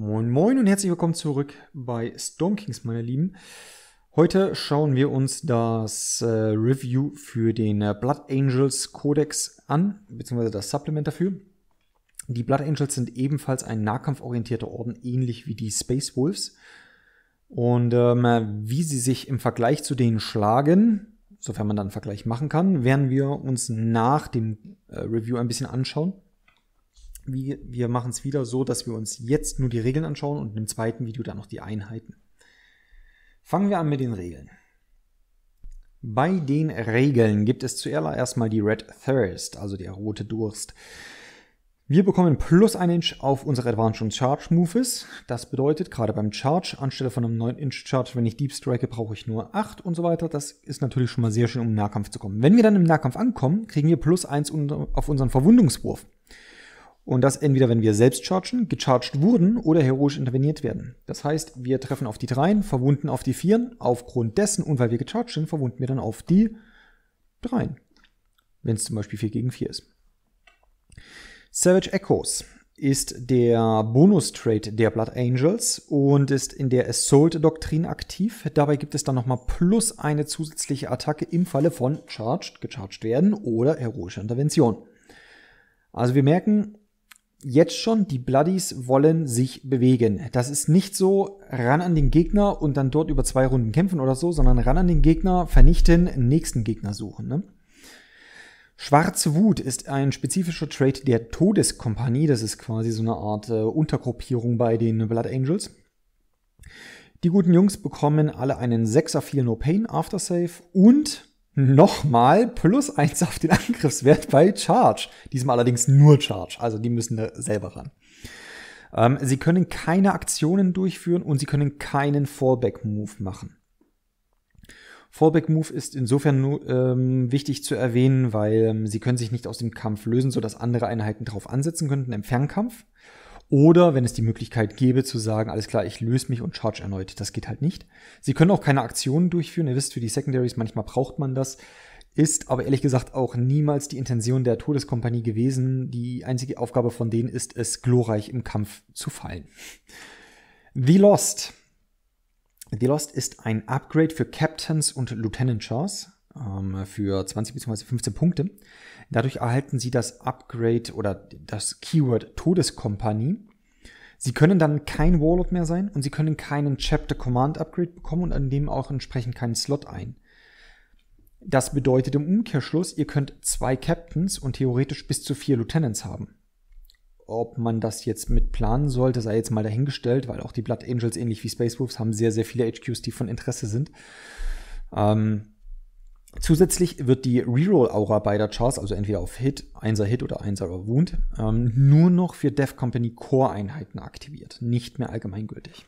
Moin Moin und herzlich willkommen zurück bei Stone Kings, meine Lieben. Heute schauen wir uns das äh, Review für den äh, Blood Angels Codex an, beziehungsweise das Supplement dafür. Die Blood Angels sind ebenfalls ein nahkampforientierter Orden, ähnlich wie die Space Wolves. Und ähm, wie sie sich im Vergleich zu denen schlagen, sofern man dann einen Vergleich machen kann, werden wir uns nach dem äh, Review ein bisschen anschauen wir, wir machen es wieder so, dass wir uns jetzt nur die Regeln anschauen und im zweiten Video dann noch die Einheiten. Fangen wir an mit den Regeln. Bei den Regeln gibt es zuallererst mal die Red Thirst, also der rote Durst. Wir bekommen plus 1 Inch auf unsere Advanced und Charge Moves. Das bedeutet, gerade beim Charge, anstelle von einem 9 Inch Charge, wenn ich Deep Strike, brauche ich nur 8 und so weiter. Das ist natürlich schon mal sehr schön, um im Nahkampf zu kommen. Wenn wir dann im Nahkampf ankommen, kriegen wir plus 1 auf unseren Verwundungswurf. Und das entweder, wenn wir selbst chargen, gecharged wurden oder heroisch interveniert werden. Das heißt, wir treffen auf die 3, verwunden auf die 4. Aufgrund dessen und weil wir gecharged sind, verwunden wir dann auf die 3. Wenn es zum Beispiel 4 gegen 4 ist. Savage Echoes ist der Bonus-Trade der Blood Angels und ist in der Assault-Doktrin aktiv. Dabei gibt es dann nochmal plus eine zusätzliche Attacke im Falle von Charged, gecharged werden oder heroischer Intervention. Also wir merken, jetzt schon, die Bloodies wollen sich bewegen. Das ist nicht so ran an den Gegner und dann dort über zwei Runden kämpfen oder so, sondern ran an den Gegner, vernichten, nächsten Gegner suchen. Ne? Schwarze Wut ist ein spezifischer Trait der Todeskompanie. Das ist quasi so eine Art äh, Untergruppierung bei den Blood Angels. Die guten Jungs bekommen alle einen 6er Feel No Pain Aftersave und nochmal plus 1 auf den Angriffswert bei Charge. Diesmal allerdings nur Charge, also die müssen da selber ran. Ähm, sie können keine Aktionen durchführen und sie können keinen Fallback-Move machen. Fallback-Move ist insofern nur, ähm, wichtig zu erwähnen, weil ähm, sie können sich nicht aus dem Kampf lösen, sodass andere Einheiten darauf ansetzen könnten im Fernkampf. Oder wenn es die Möglichkeit gäbe zu sagen, alles klar, ich löse mich und charge erneut. Das geht halt nicht. Sie können auch keine Aktionen durchführen. Ihr wisst, für die Secondaries manchmal braucht man das. Ist aber ehrlich gesagt auch niemals die Intention der Todeskompanie gewesen. Die einzige Aufgabe von denen ist es, glorreich im Kampf zu fallen. The Lost. The Lost ist ein Upgrade für Captains und Lieutenant Chars ähm, für 20 bzw. 15 Punkte. Dadurch erhalten Sie das Upgrade oder das Keyword Todeskompanie. Sie können dann kein Warlord mehr sein und Sie können keinen Chapter Command Upgrade bekommen und an auch entsprechend keinen Slot ein. Das bedeutet im Umkehrschluss, ihr könnt zwei Captains und theoretisch bis zu vier Lieutenants haben. Ob man das jetzt mit planen sollte, sei jetzt mal dahingestellt, weil auch die Blood Angels, ähnlich wie Space Wolves, haben sehr, sehr viele HQs, die von Interesse sind. Ähm, Zusätzlich wird die Reroll-Aura beider Chars, also entweder auf Hit, 1er Hit oder 1er Wound, ähm, nur noch für Death Company Core-Einheiten aktiviert, nicht mehr allgemeingültig.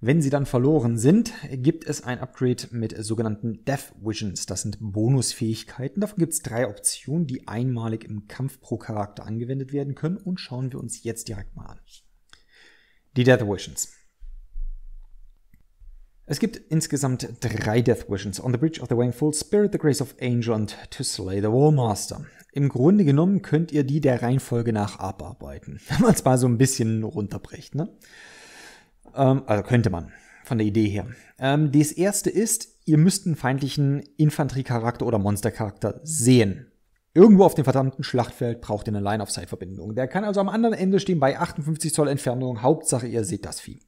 Wenn sie dann verloren sind, gibt es ein Upgrade mit sogenannten Death Visions. Das sind Bonusfähigkeiten. Davon gibt es drei Optionen, die einmalig im Kampf pro Charakter angewendet werden können und schauen wir uns jetzt direkt mal an. Die Death Visions. Es gibt insgesamt drei Death Visions. On the Bridge of the Waneful, Spirit, the Grace of Angel und To Slay the Warmaster. Im Grunde genommen könnt ihr die der Reihenfolge nach abarbeiten. Wenn man es mal so ein bisschen runterbricht, ne? Ähm, also könnte man, von der Idee her. Ähm, das erste ist, ihr müsst einen feindlichen Infanteriecharakter oder Monstercharakter sehen. Irgendwo auf dem verdammten Schlachtfeld braucht ihr eine Line-of-Sight-Verbindung. Der kann also am anderen Ende stehen bei 58 Zoll Entfernung. Hauptsache, ihr seht das Vieh.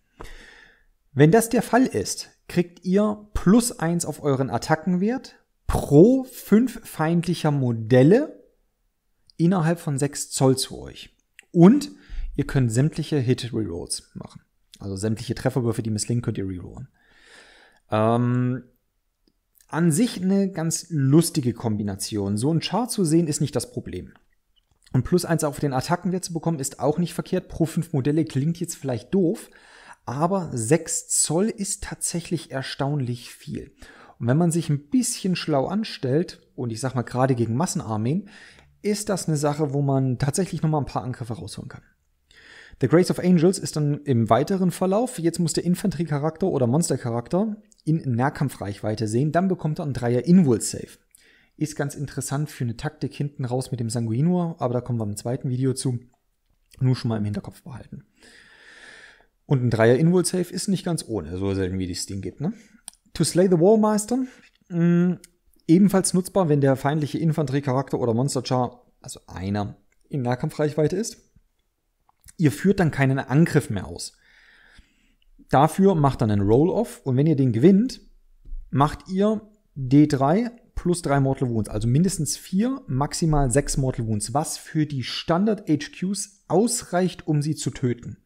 Wenn das der Fall ist, kriegt ihr plus eins auf euren Attackenwert pro fünf feindlicher Modelle innerhalb von sechs Zoll zu euch. Und ihr könnt sämtliche Hit-Rerolls machen. Also sämtliche Trefferwürfe, die misslingen, könnt ihr rerollen. Ähm, an sich eine ganz lustige Kombination. So ein Char zu sehen, ist nicht das Problem. Und plus eins auf den Attackenwert zu bekommen, ist auch nicht verkehrt. Pro fünf Modelle klingt jetzt vielleicht doof, aber 6 Zoll ist tatsächlich erstaunlich viel. Und wenn man sich ein bisschen schlau anstellt, und ich sag mal gerade gegen Massenarmeen, ist das eine Sache, wo man tatsächlich nochmal ein paar Angriffe rausholen kann. The Grace of Angels ist dann im weiteren Verlauf, jetzt muss der Infanteriecharakter oder Monstercharakter in Nahkampfreichweite sehen, dann bekommt er einen Dreier Invul-Save. Ist ganz interessant für eine Taktik hinten raus mit dem Sanguinor, aber da kommen wir im zweiten Video zu. Nur schon mal im Hinterkopf behalten. Und ein Dreier Invul Save ist nicht ganz ohne, so selten wie das Ding gibt. Ne? To Slay the Warmeister, mh, mm, ebenfalls nutzbar, wenn der feindliche Infanteriecharakter oder Monsterchar, also einer, in Nahkampfreichweite ist. Ihr führt dann keinen Angriff mehr aus. Dafür macht dann einen Roll-Off und wenn ihr den gewinnt, macht ihr D3 plus 3 Mortal Wounds, also mindestens 4, maximal 6 Mortal Wounds, was für die Standard-HQs ausreicht, um sie zu töten.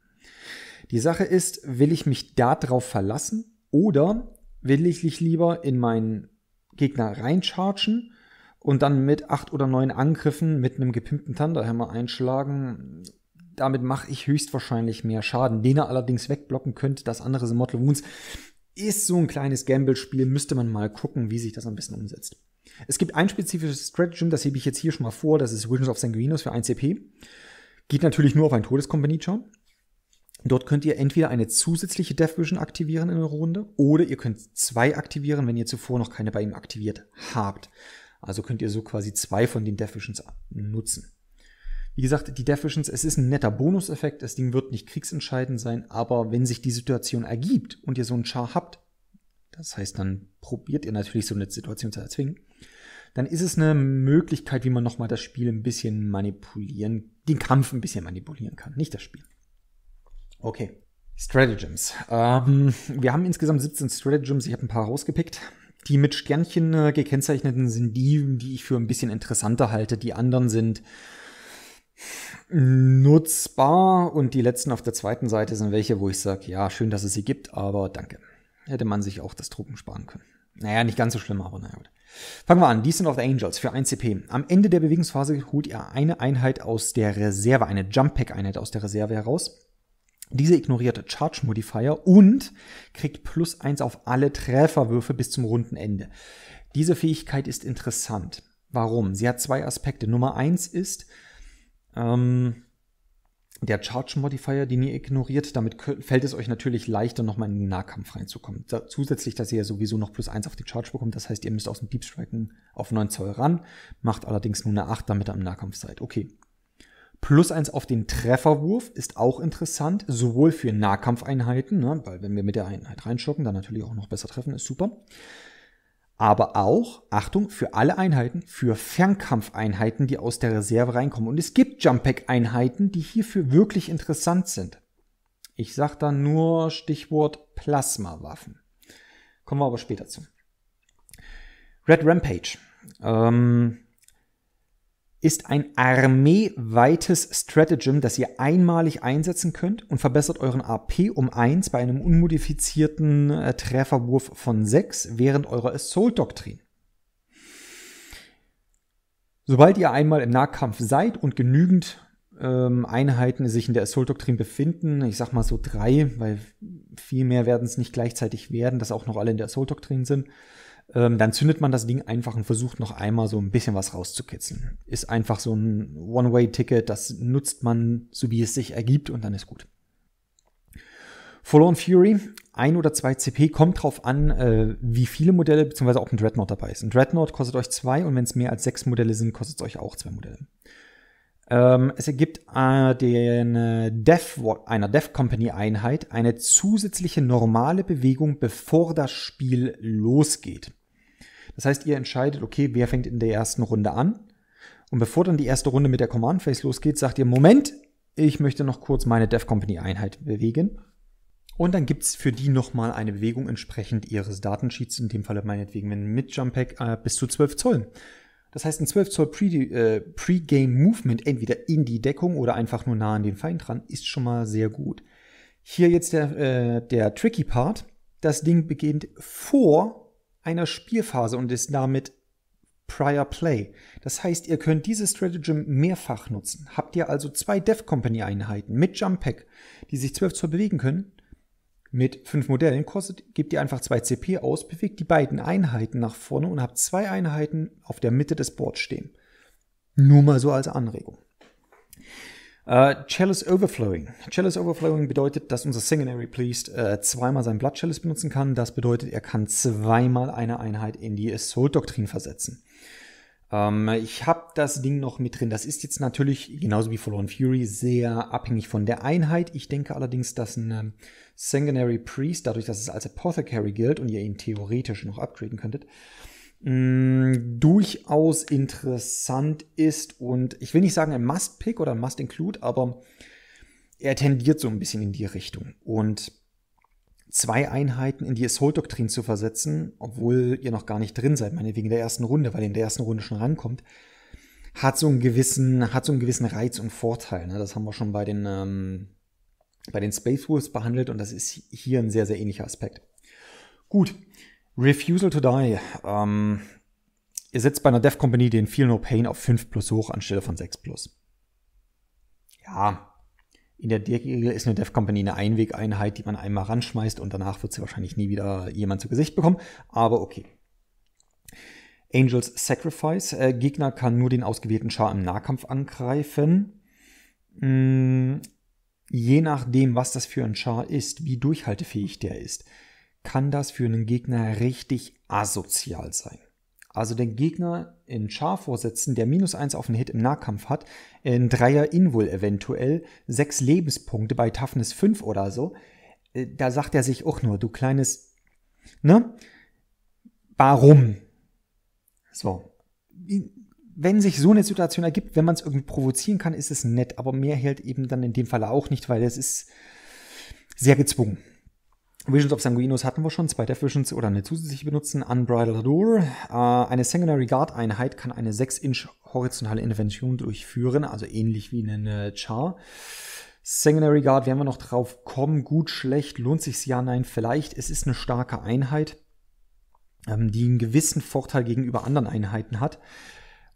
Die Sache ist, will ich mich darauf verlassen oder will ich lieber in meinen Gegner reinchargen und dann mit acht oder neun Angriffen mit einem gepimpten Thunderhammer einschlagen? Damit mache ich höchstwahrscheinlich mehr Schaden, den er allerdings wegblocken könnte. Das andere sind Mortal Wounds. Ist so ein kleines Gamble-Spiel, müsste man mal gucken, wie sich das am besten umsetzt. Es gibt ein spezifisches Stratagem, das hebe ich jetzt hier schon mal vor, das ist Visions of Sanguinos für 1 CP. Geht natürlich nur auf einen Todeskompanie-Charm. Dort könnt ihr entweder eine zusätzliche Death Vision aktivieren in der Runde oder ihr könnt zwei aktivieren, wenn ihr zuvor noch keine bei ihm aktiviert habt. Also könnt ihr so quasi zwei von den Death Visions nutzen. Wie gesagt, die Death Visions, es ist ein netter Bonuseffekt, das Ding wird nicht kriegsentscheidend sein, aber wenn sich die Situation ergibt und ihr so einen Char habt, das heißt, dann probiert ihr natürlich so eine Situation zu erzwingen, dann ist es eine Möglichkeit, wie man nochmal das Spiel ein bisschen manipulieren, den Kampf ein bisschen manipulieren kann, nicht das Spiel. Okay. Stratagems. Ähm, wir haben insgesamt 17 Stratagems. Ich habe ein paar rausgepickt. Die mit Sternchen äh, gekennzeichneten sind die, die ich für ein bisschen interessanter halte. Die anderen sind nutzbar und die letzten auf der zweiten Seite sind welche, wo ich sage, ja, schön, dass es sie gibt, aber danke. Hätte man sich auch das Drucken sparen können. Naja, nicht ganz so schlimm, aber naja gut. Fangen wir an. Decent of the Angels für 1 CP. Am Ende der Bewegungsphase holt ihr eine Einheit aus der Reserve, eine Jump Pack Einheit aus der Reserve heraus. Diese ignoriert Charge Modifier und kriegt plus eins auf alle Trefferwürfe bis zum runden Ende. Diese Fähigkeit ist interessant. Warum? Sie hat zwei Aspekte. Nummer eins ist, ähm, der Charge Modifier, den ihr ignoriert, damit fällt es euch natürlich leichter, nochmal in den Nahkampf reinzukommen. zusätzlich, dass ihr ja sowieso noch plus eins auf die Charge bekommt, das heißt, ihr müsst aus dem Deep Striken auf 9 Zoll ran, macht allerdings nur eine 8, damit ihr im Nahkampf seid. Okay, Plus eins auf den Trefferwurf ist auch interessant, sowohl für Nahkampfeinheiten, ne, weil wenn wir mit der Einheit reinschocken, dann natürlich auch noch besser treffen, ist super. Aber auch, Achtung, für alle Einheiten, für Fernkampfeinheiten, die aus der Reserve reinkommen. Und es gibt jump pack einheiten die hierfür wirklich interessant sind. Ich sage da nur Stichwort Plasmawaffen. Kommen wir aber später zu. Red Rampage. Ähm, ist ein armeeweites Stratagem, das ihr einmalig einsetzen könnt und verbessert euren AP um 1 bei einem unmodifizierten äh, Trefferwurf von 6 während eurer Assault-Doktrin. Sobald ihr einmal im Nahkampf seid und genügend ähm, Einheiten sich in der Assault-Doktrin befinden, ich sag mal so drei, weil viel mehr werden es nicht gleichzeitig werden, dass auch noch alle in der Assault-Doktrin sind, ähm, dann zündet man das Ding einfach und versucht noch einmal so ein bisschen was rauszukitzeln. Ist einfach so ein One-Way-Ticket, das nutzt man so wie es sich ergibt und dann ist gut. Forlorn Fury, ein oder zwei CP, kommt drauf an, äh, wie viele Modelle, beziehungsweise ob ein Dreadnought dabei ist. Ein Dreadnought kostet euch zwei und wenn es mehr als sechs Modelle sind, kostet es euch auch zwei Modelle. Ähm, es ergibt äh, den äh, Death, einer Death Company Einheit eine zusätzliche normale Bewegung, bevor das Spiel losgeht. Das heißt, ihr entscheidet, okay, wer fängt in der ersten Runde an. Und bevor dann die erste Runde mit der Command Phase losgeht, sagt ihr, Moment, ich möchte noch kurz meine Dev Company Einheit bewegen. Und dann gibt es für die nochmal eine Bewegung entsprechend ihres Datensheets, in dem Falle meinetwegen mit Jump Pack äh, bis zu 12 Zoll. Das heißt, ein 12 Zoll Pre-Game-Movement, äh, Pre entweder in die Deckung oder einfach nur nah an den Feind dran, ist schon mal sehr gut. Hier jetzt der, äh, der tricky Part. Das Ding beginnt vor einer Spielphase und ist damit Prior Play. Das heißt, ihr könnt dieses Stratagem mehrfach nutzen. Habt ihr also zwei Dev Company Einheiten mit Jump Pack, die sich 12 Zoll bewegen können, mit fünf Modellen kostet, gebt ihr einfach zwei CP aus, bewegt die beiden Einheiten nach vorne und habt zwei Einheiten auf der Mitte des Boards stehen. Nur mal so als Anregung. Äh, Chalice Overflowing. Chalice Overflowing bedeutet, dass unser Seminary Priest äh, zweimal sein Blood Chalice benutzen kann. Das bedeutet, er kann zweimal eine Einheit in die Assault-Doktrin versetzen. Ähm, ich habe das Ding noch mit drin. Das ist jetzt natürlich, genauso wie Forlorn Fury, sehr abhängig von der Einheit. Ich denke allerdings, dass ein ähm, Sanguinary Priest, dadurch, dass es als Apothecary gilt und ihr ihn theoretisch noch upgraden könntet, durchaus interessant ist und ich will nicht sagen ein Must-Pick oder ein Must-Include, aber er tendiert so ein bisschen in die Richtung. Und zwei Einheiten in die Assault-Doktrin zu versetzen, obwohl ihr noch gar nicht drin seid, meine wegen der ersten Runde, weil ihr in der ersten Runde schon rankommt, hat so einen gewissen, hat so einen gewissen Reiz und Vorteil. Ne? Das haben wir schon bei den, ähm, bei den Space Wolves behandelt und das ist hier ein sehr, sehr ähnlicher Aspekt. Gut, Refusal to Die. Ähm, ihr setzt bei einer Dev Company den Feel No Pain auf 5 plus hoch anstelle von 6 plus. Ja, in der Regel ist eine Dev Company eine Einwegeinheit, die man einmal ranschmeißt und danach wird sie wahrscheinlich nie wieder jemand zu Gesicht bekommen, aber okay. Angels Sacrifice. Äh, Gegner kann nur den ausgewählten Char im Nahkampf angreifen. Mm, je nachdem, was das für ein Char ist, wie durchhaltefähig der ist kann das für einen Gegner richtig asozial sein. Also den Gegner in Char vorsetzen, der minus 1 auf einen Hit im Nahkampf hat, in Dreier Invul eventuell, 6 Lebenspunkte bei Toughness 5 oder so. Äh, da sagt er sich auch nur, du kleines, ne? Warum? So. Wenn sich so eine Situation ergibt, wenn man es irgendwie provozieren kann, ist es nett, aber mehr hält eben dann in dem Falle auch nicht, weil es ist sehr gezwungen. Visions of Sanguinos hatten wir schon, zwei Death Visions oder eine zusätzliche benutzen. Unbridled Adur. Äh, eine Sanguinary Guard Einheit kann eine 6-inch horizontale Intervention durchführen, also ähnlich wie eine Char. Sanguinary Guard werden wir noch drauf kommen. Gut, schlecht, lohnt sich's ja, nein, vielleicht. Es ist eine starke Einheit, ähm, die einen gewissen Vorteil gegenüber anderen Einheiten hat.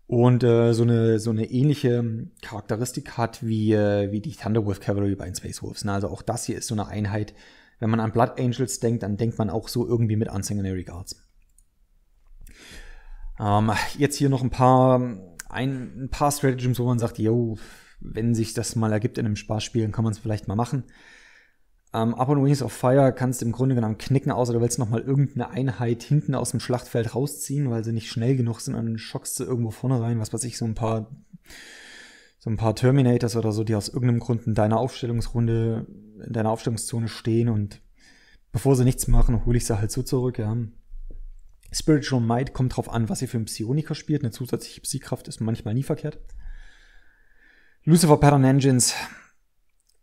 Und äh, so, eine, so eine ähnliche Charakteristik hat wie, äh, wie die Thunderwolf Cavalry bei den Space Wolves. Ne? Also auch das hier ist so eine Einheit, wenn man an Blood Angels denkt, dann denkt man auch so irgendwie mit an Sanguinary Guards. Ähm, jetzt hier noch ein paar, ein, ein paar Strategies, wo man sagt, yo, wenn sich das mal ergibt in einem Spaßspiel, dann kann man es vielleicht mal machen. Ähm, Up Wings of Fire kannst du im Grunde genommen knicken, außer du willst nochmal irgendeine Einheit hinten aus dem Schlachtfeld rausziehen, weil sie nicht schnell genug sind und dann schockst du irgendwo vorne rein, was weiß ich, so ein paar, so ein paar Terminators oder so, die aus irgendeinem Grund in deiner Aufstellungsrunde in deiner Aufstellungszone stehen und bevor sie nichts machen, hole ich sie halt so zurück, ja. Spiritual Might kommt drauf an, was ihr für einen Psioniker spielt. Eine zusätzliche psi ist manchmal nie verkehrt. Lucifer Pattern Engines.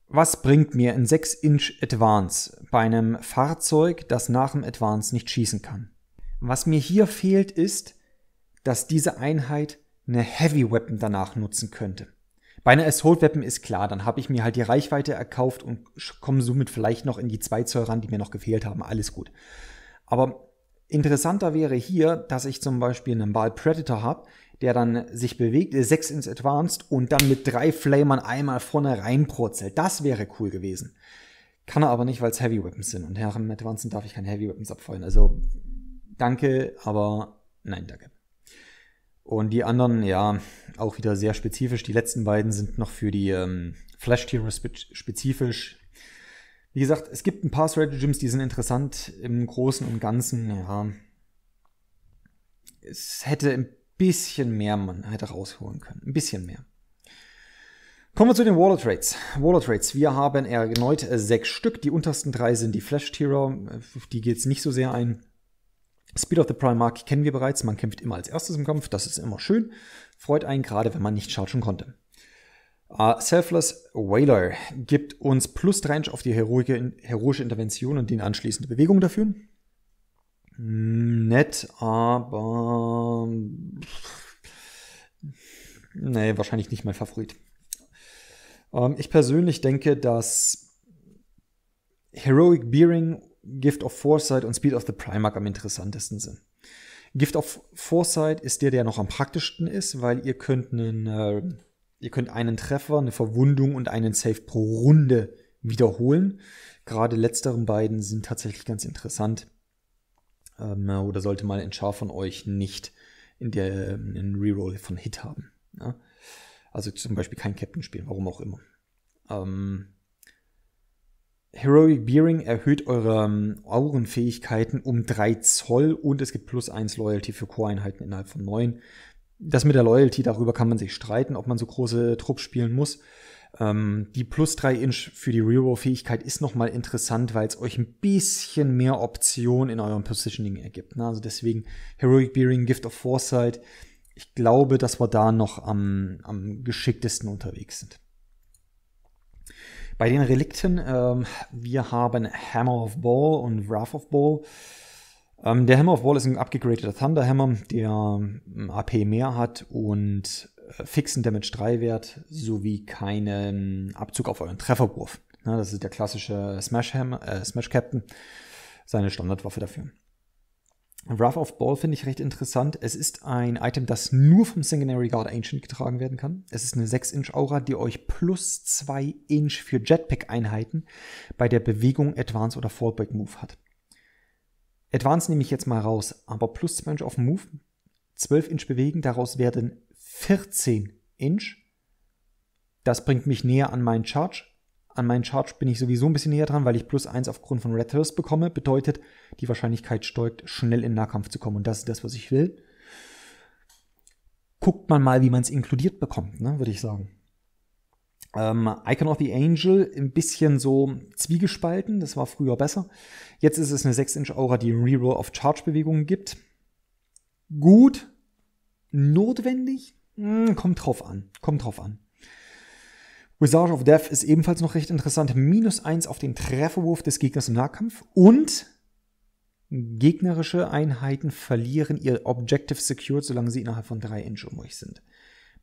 Was bringt mir ein 6-inch Advance bei einem Fahrzeug, das nach dem Advance nicht schießen kann? Was mir hier fehlt, ist, dass diese Einheit eine Heavy Weapon danach nutzen könnte. Bei einer Assault Weapon ist klar, dann habe ich mir halt die Reichweite erkauft und komme somit vielleicht noch in die 2 Zoll ran, die mir noch gefehlt haben. Alles gut. Aber interessanter wäre hier, dass ich zum Beispiel einen Ball Predator habe, der dann sich bewegt, 6 äh, ins Advanced und dann mit drei Flamern einmal vorne reinprotzelt. Das wäre cool gewesen. Kann er aber nicht, weil es Heavy Weapons sind. Und nach im Advanced darf ich keine Heavy Weapons abfeuern. Also danke, aber nein, danke. Und die anderen, ja, auch wieder sehr spezifisch. Die letzten beiden sind noch für die ähm, Flash-Tiere spezifisch. Wie gesagt, es gibt ein paar Strategy-Gyms, die sind interessant im Großen und Ganzen. Ja, es hätte ein bisschen mehr man hätte rausholen können. Ein bisschen mehr. Kommen wir zu den Water Trades. Water Trades. Wir haben erneut äh, sechs Stück. Die untersten drei sind die Flash-Tierer. Äh, die geht es nicht so sehr ein. Speed of the Primark kennen wir bereits, man kämpft immer als erstes im Kampf, das ist immer schön, freut einen gerade, wenn man nicht chargen konnte. Uh, Selfless Wailer gibt uns plus 3 auf die heroische, heroische Intervention und die anschließende Bewegung dafür. Nett, aber... Nee, wahrscheinlich nicht mein Favorit. Ähm, ich persönlich denke, dass Heroic Bearing Gift of Foresight und Speed of the Primark am interessantesten sind. Gift of Foresight ist der, der noch am praktischsten ist, weil ihr könnt einen, äh, ihr könnt einen Treffer, eine Verwundung und einen Save pro Runde wiederholen. Gerade letzteren beiden sind tatsächlich ganz interessant. Ähm, oder sollte mal ein Char von euch nicht in der einen Reroll von Hit haben. Ja? Also zum Beispiel kein Captain spielen, warum auch immer. Ähm, Heroic Bearing erhöht eure ähm, Aurenfähigkeiten um 3 Zoll und es gibt plus 1 Loyalty für Core-Einheiten innerhalb von 9. Das mit der Loyalty, darüber kann man sich streiten, ob man so große Trupps spielen muss. Ähm, die plus 3 Inch für die Reroll-Fähigkeit ist nochmal interessant, weil es euch ein bisschen mehr Option in eurem Positioning ergibt. Ne? Also deswegen Heroic Bearing, Gift of Foresight. Ich glaube, dass wir da noch am, am geschicktesten unterwegs sind. Bei den Relikten, ähm, wir haben Hammer of Ball und Wrath of Ball. Ähm, der Hammer of Ball ist ein abgegradeter Thunderhammer, der ähm, AP mehr hat und äh, fixen Damage 3 Wert sowie keinen Abzug auf euren Trefferwurf. Ja, das ist der klassische Smash, Hammer, äh, Smash Captain, seine Standardwaffe dafür. Wrath of Ball finde ich recht interessant. Es ist ein Item, das nur vom Sanguinary Guard Ancient getragen werden kann. Es ist eine 6-Inch Aura, die euch plus 2 Inch für Jetpack-Einheiten bei der Bewegung Advance oder Fallback Move hat. Advance nehme ich jetzt mal raus, aber plus 2 Inch auf Move, 12 Inch bewegen, daraus werden 14 Inch. Das bringt mich näher an meinen Charge. An meinen Charge bin ich sowieso ein bisschen näher dran, weil ich plus 1 aufgrund von Red Thirst bekomme. Bedeutet, die Wahrscheinlichkeit steigt, schnell in Nahkampf zu kommen. Und das ist das, was ich will. Guckt man mal, wie man es inkludiert bekommt, ne, würde ich sagen. Ähm, Icon of the Angel ein bisschen so zwiegespalten, das war früher besser. Jetzt ist es eine 6-inch Aura, die Reroll of Charge-Bewegungen gibt. Gut, notwendig, hm, kommt drauf an, kommt drauf an. Wizard of Death ist ebenfalls noch recht interessant. Minus 1 auf den Trefferwurf des Gegners im Nahkampf und gegnerische Einheiten verlieren ihr Objective Secured, solange sie innerhalb von 3 Inch um euch sind.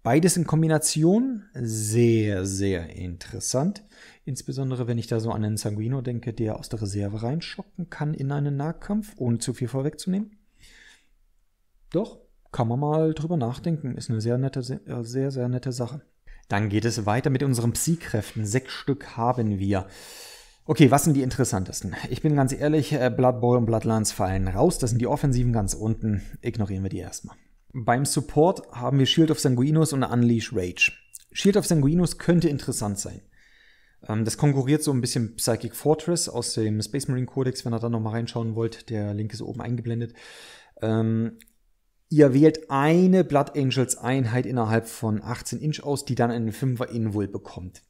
Beides in Kombination sehr, sehr interessant. Insbesondere wenn ich da so an einen Sanguino denke, der aus der Reserve reinschocken kann in einen Nahkampf, ohne zu viel vorwegzunehmen. Doch, kann man mal drüber nachdenken. Ist eine sehr nette, sehr, sehr nette Sache. Dann geht es weiter mit unseren Psy-Kräften. Sechs Stück haben wir. Okay, was sind die interessantesten? Ich bin ganz ehrlich, äh, Blood Bowl und Bloodlands fallen raus. Das sind die Offensiven ganz unten. Ignorieren wir die erstmal. Beim Support haben wir Shield of Sanguinus und Unleash Rage. Shield of Sanguinus könnte interessant sein. Ähm, das konkurriert so ein bisschen Psychic Fortress aus dem Space Marine Codex, wenn ihr da nochmal reinschauen wollt. Der Link ist oben eingeblendet. Ähm, Ihr wählt eine Blood Angels Einheit innerhalb von 18 Inch aus, die dann einen 5er Invul bekommt.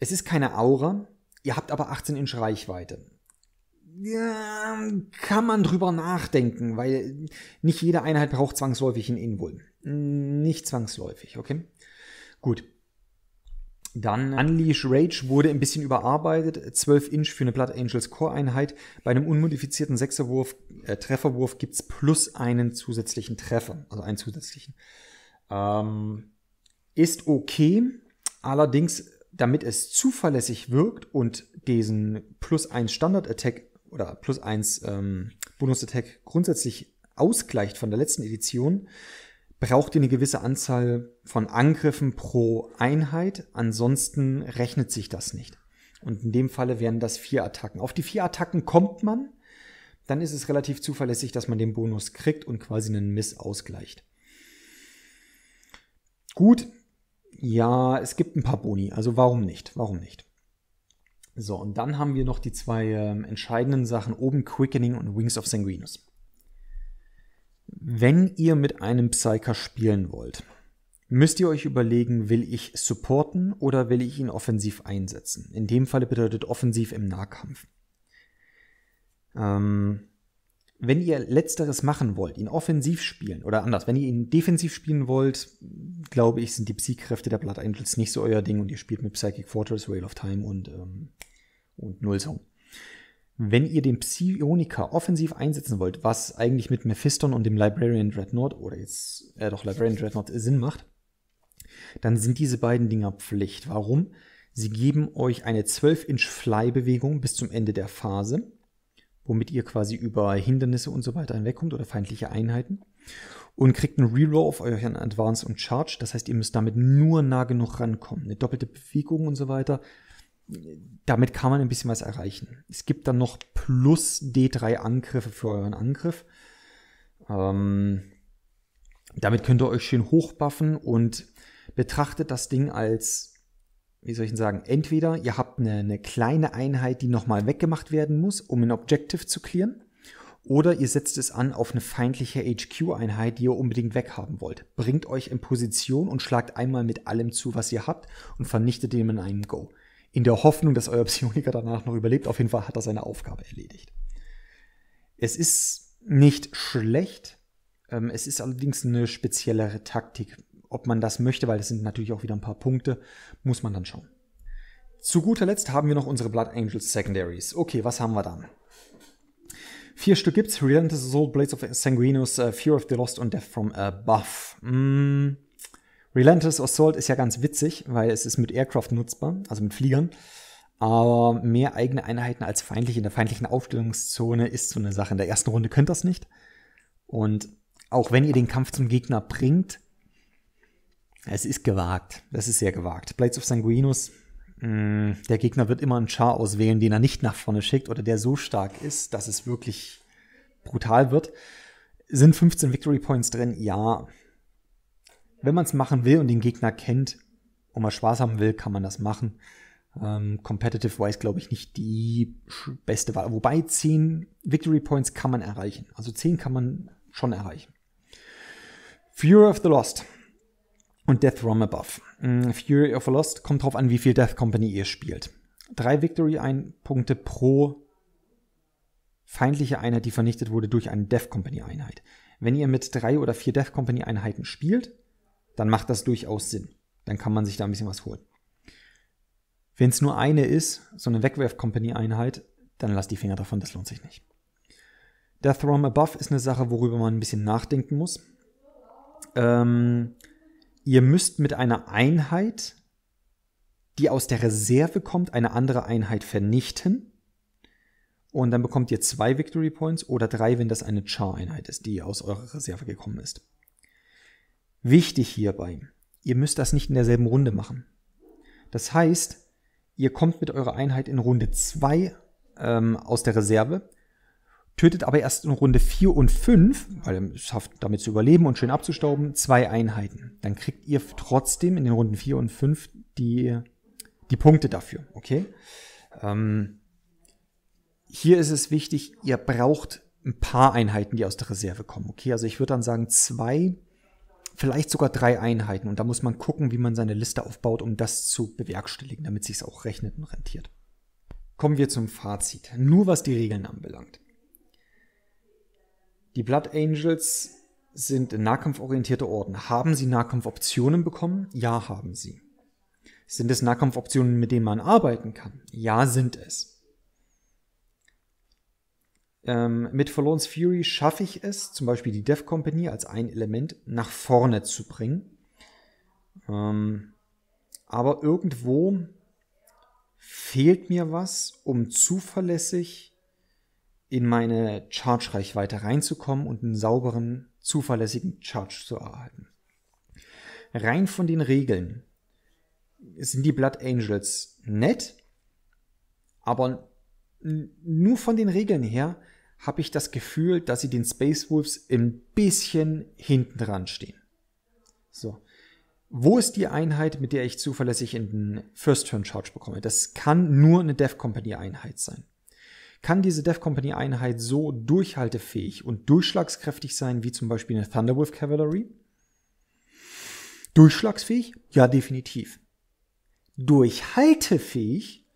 Es ist keine Aura, ihr habt aber 18 Inch Reichweite. Ja, kann man drüber nachdenken, weil nicht jede Einheit braucht zwangsläufig einen Invul. Nicht zwangsläufig, okay? Gut. Dann äh, Unleash Rage wurde ein bisschen überarbeitet. 12 Inch für eine Blood Angels Core-Einheit. Bei einem unmodifizierten Sechserwurf, äh, Trefferwurf gibt's plus einen zusätzlichen Treffer, also einen zusätzlichen. Ähm, ist okay, allerdings, damit es zuverlässig wirkt und diesen plus 1 Standard-Attack oder plus 1 ähm, Bonus-Attack grundsätzlich ausgleicht von der letzten Edition, braucht ihr eine gewisse Anzahl von Angriffen pro Einheit, ansonsten rechnet sich das nicht. Und in dem Falle wären das vier Attacken. Auf die vier Attacken kommt man, dann ist es relativ zuverlässig, dass man den Bonus kriegt und quasi einen Miss ausgleicht. Gut, ja, es gibt ein paar Boni, also warum nicht? Warum nicht? So, und dann haben wir noch die zwei äh, entscheidenden Sachen oben, Quickening und Wings of Sanguinus. Wenn ihr mit einem Psyker spielen wollt, müsst ihr euch überlegen, will ich supporten oder will ich ihn offensiv einsetzen? In dem Fall bedeutet offensiv im Nahkampf. Ähm, wenn ihr letzteres machen wollt, ihn offensiv spielen oder anders, wenn ihr ihn defensiv spielen wollt, glaube ich, sind die Psy-Kräfte der Blood Angels nicht so euer Ding und ihr spielt mit Psychic Fortress, Rail of Time und, ähm, und Null Zone wenn ihr den Psioniker offensiv einsetzen wollt, was eigentlich mit Mephiston und dem Librarian Dreadnought oder jetzt äh, doch Librarian Dreadnought Sinn macht, dann sind diese beiden Dinger Pflicht. Warum? Sie geben euch eine 12-Inch-Fly-Bewegung bis zum Ende der Phase, womit ihr quasi über Hindernisse und so weiter hinwegkommt oder feindliche Einheiten und kriegt einen Reroll auf euren Advance und Charge. Das heißt, ihr müsst damit nur nah genug rankommen. Eine doppelte Bewegung und so weiter damit kann man ein bisschen was erreichen. Es gibt dann noch plus D3 Angriffe für euren Angriff. Ähm, damit könnt ihr euch schön hochbuffen und betrachtet das Ding als, wie soll ich denn sagen, entweder ihr habt eine, eine kleine Einheit, die nochmal weggemacht werden muss, um ein Objective zu clearen, oder ihr setzt es an auf eine feindliche HQ-Einheit, die ihr unbedingt weghaben wollt. Bringt euch in Position und schlagt einmal mit allem zu, was ihr habt und vernichtet den in einem Go in der Hoffnung, dass euer Psioniker danach noch überlebt. Auf jeden Fall hat er seine Aufgabe erledigt. Es ist nicht schlecht, ähm, es ist allerdings eine speziellere Taktik. Ob man das möchte, weil das sind natürlich auch wieder ein paar Punkte, muss man dann schauen. Zu guter Letzt haben wir noch unsere Blood Angels Secondaries. Okay, was haben wir dann? Vier Stück gibt's: Relentless Assault, Blades of Sanguinus, uh, Fear of the Lost und Death from Above. Mm, Relentless Assault ist ja ganz witzig, weil es ist mit Aircraft nutzbar, also mit Fliegern. Aber mehr eigene Einheiten als feindlich in der feindlichen Aufstellungszone ist so eine Sache. In der ersten Runde könnt das nicht. Und auch wenn ihr den Kampf zum Gegner bringt, es ist gewagt. Das ist sehr gewagt. Blades of Sanguinus, mh, mm, der Gegner wird immer einen Char auswählen, den er nicht nach vorne schickt oder der so stark ist, dass es wirklich brutal wird. Sind 15 Victory Points drin? Ja wenn man es machen will und den Gegner kennt und man Spaß haben will, kann man das machen. Ähm, Competitive-wise glaube ich nicht die beste Wahl. Wobei 10 Victory Points kann man erreichen. Also 10 kann man schon erreichen. Fury of the Lost und Death From Above. Mm, Fury of the Lost kommt drauf an, wie viel Death Company ihr spielt. Drei Victory-Punkte pro feindliche Einheit, die vernichtet wurde durch eine Death Company-Einheit. Wenn ihr mit drei oder vier Death Company-Einheiten spielt, dann macht das durchaus Sinn. Dann kann man sich da ein bisschen was holen. Wenn es nur eine ist, so eine Wegwerf-Company-Einheit, dann lasst die Finger davon, das lohnt sich nicht. Der From Above ist eine Sache, worüber man ein bisschen nachdenken muss. Ähm, ihr müsst mit einer Einheit, die aus der Reserve kommt, eine andere Einheit vernichten. Und dann bekommt ihr zwei Victory Points oder drei, wenn das eine Char-Einheit ist, die aus eurer Reserve gekommen ist. Wichtig hierbei, ihr müsst das nicht in derselben Runde machen. Das heißt, ihr kommt mit eurer Einheit in Runde 2 ähm, aus der Reserve, tötet aber erst in Runde 4 und 5, weil ihr schafft damit zu überleben und schön abzustauben, zwei Einheiten. Dann kriegt ihr trotzdem in den Runden 4 und 5 die, die Punkte dafür, okay? Ähm, hier ist es wichtig, ihr braucht ein paar Einheiten, die aus der Reserve kommen, okay? Also ich würde dann sagen, zwei vielleicht sogar drei Einheiten. Und da muss man gucken, wie man seine Liste aufbaut, um das zu bewerkstelligen, damit sich auch rechnet und rentiert. Kommen wir zum Fazit. Nur was die Regeln anbelangt. Die Blood Angels sind nahkampforientierte Orden. Haben sie Nahkampfoptionen bekommen? Ja, haben sie. Sind es Nahkampfoptionen, mit denen man arbeiten kann? Ja, sind es. Ähm, mit Forlorn's Fury schaffe ich es, zum Beispiel die Death Company als ein Element nach vorne zu bringen. Ähm, aber irgendwo fehlt mir was, um zuverlässig in meine Charge-Reichweite reinzukommen und einen sauberen, zuverlässigen Charge zu erhalten. Rein von den Regeln sind die Blood Angels nett, aber nur von den Regeln her habe ich das Gefühl, dass sie den Space Wolves ein bisschen hinten dran stehen. So. Wo ist die Einheit, mit der ich zuverlässig in den First-Turn-Charge bekomme? Das kann nur eine Death Company-Einheit sein. Kann diese Death Company-Einheit so durchhaltefähig und durchschlagskräftig sein, wie zum Beispiel eine Thunderwolf Cavalry? Durchschlagsfähig? Ja, definitiv. Durchhaltefähig?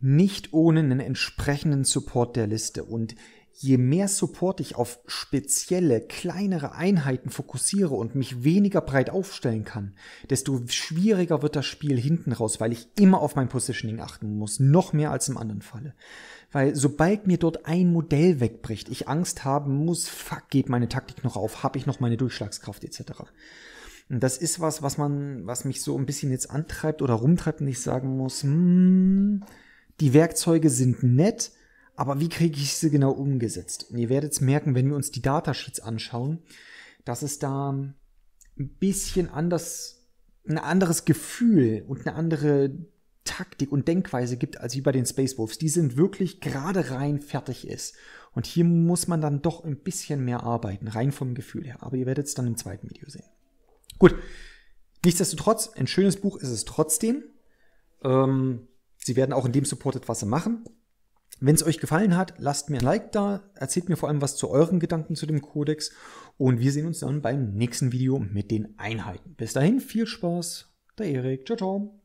nicht ohne einen entsprechenden Support der Liste. Und je mehr Support ich auf spezielle, kleinere Einheiten fokussiere und mich weniger breit aufstellen kann, desto schwieriger wird das Spiel hinten raus, weil ich immer auf mein Positioning achten muss, noch mehr als im anderen Falle. Weil sobald mir dort ein Modell wegbricht, ich Angst haben muss, fuck, geht meine Taktik noch auf, habe ich noch meine Durchschlagskraft etc. Und das ist was, was man, was mich so ein bisschen jetzt antreibt oder rumtreibt und ich sagen muss, hmm, die Werkzeuge sind nett, aber wie kriege ich sie genau umgesetzt? Und ihr werdet es merken, wenn wir uns die Datasheets anschauen, dass es da ein bisschen anders, ein anderes Gefühl und eine andere Taktik und Denkweise gibt als wie bei den Space Wolves. Die sind wirklich gerade rein fertig ist. Und hier muss man dann doch ein bisschen mehr arbeiten, rein vom Gefühl her. Aber ihr werdet es dann im zweiten Video sehen. Gut. Nichtsdestotrotz, ein schönes Buch ist es trotzdem. Ähm, Sie werden auch in dem supportet, was sie machen. Wenn es euch gefallen hat, lasst mir ein Like da, erzählt mir vor allem was zu euren Gedanken zu dem Kodex und wir sehen uns dann beim nächsten Video mit den Einheiten. Bis dahin, viel Spaß, der Erik, ciao, ciao.